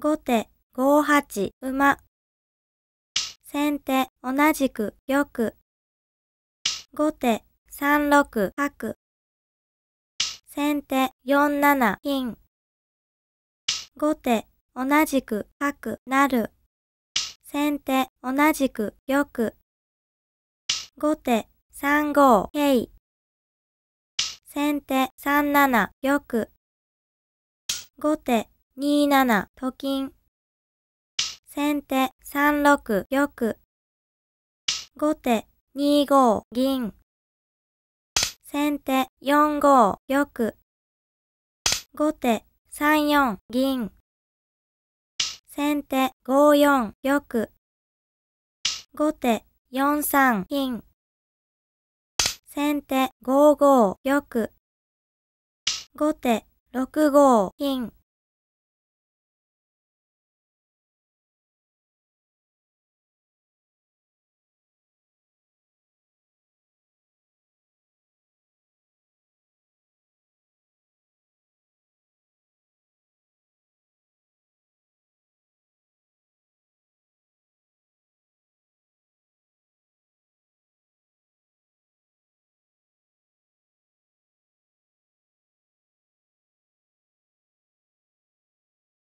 後手5八馬。先手同じく玉。後手3六角。先手4七金。後手同じく角なる。先手同じく玉。後手3五桂。先手3七玉。後手2七と金。先手3六玉。後手2五銀。先手4五玉。後手3四銀。先手5四玉。後手4三金。先手5五玉。後手6五金。